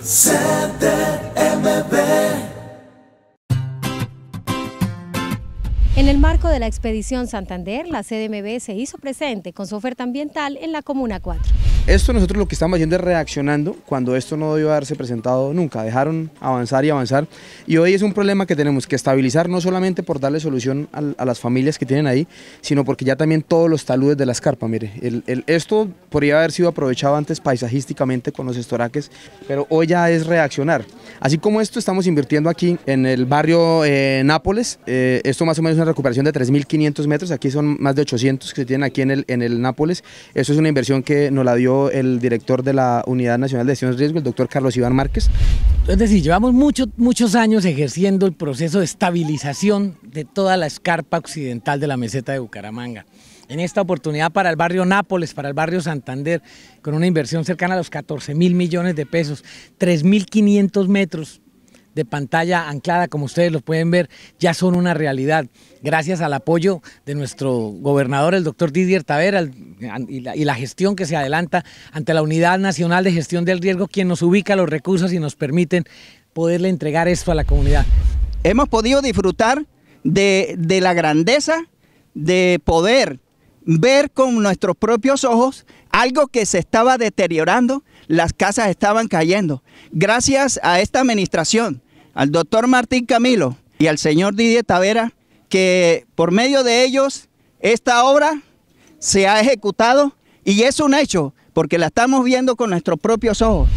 CDMB. En el marco de la expedición Santander, la CDMB se hizo presente con su oferta ambiental en la Comuna 4. Esto nosotros lo que estamos haciendo es reaccionando cuando esto no debió haberse presentado nunca. Dejaron avanzar y avanzar. Y hoy es un problema que tenemos que estabilizar, no solamente por darle solución a, las familias que tienen ahí, sino porque ya también todos los taludes de la escarpa, mire, esto podría haber sido aprovechado antes paisajísticamente con los estoraques, pero hoy ya es reaccionar. Así como esto, estamos invirtiendo aquí en el barrio eh, Nápoles. Eh, esto más o menos es una recuperación de 3.500 metros. Aquí son más de 800 que se tienen aquí en el, en el Nápoles. Eso es una inversión que nos la dio el director de la Unidad Nacional de Gestión de Riesgo, el doctor Carlos Iván Márquez. Es decir, llevamos muchos muchos años ejerciendo el proceso de estabilización de toda la escarpa occidental de la meseta de Bucaramanga en esta oportunidad para el barrio Nápoles, para el barrio Santander, con una inversión cercana a los 14 mil millones de pesos, 3.500 metros de pantalla anclada, como ustedes lo pueden ver, ya son una realidad. Gracias al apoyo de nuestro gobernador, el doctor Didier Tavera, y la, gestión que se adelanta ante la Unidad Nacional de Gestión del Riesgo, quien nos ubica los recursos y nos permiten poderle entregar esto a la comunidad. Hemos podido disfrutar de la grandeza de poder ver con nuestros propios ojos algo que se estaba deteriorando, las casas estaban cayendo. Gracias a esta administración, al doctor Martín Camilo y al señor Didier Tavera, que por medio de ellos esta obra se ha ejecutado y es un hecho, porque la estamos viendo con nuestros propios ojos.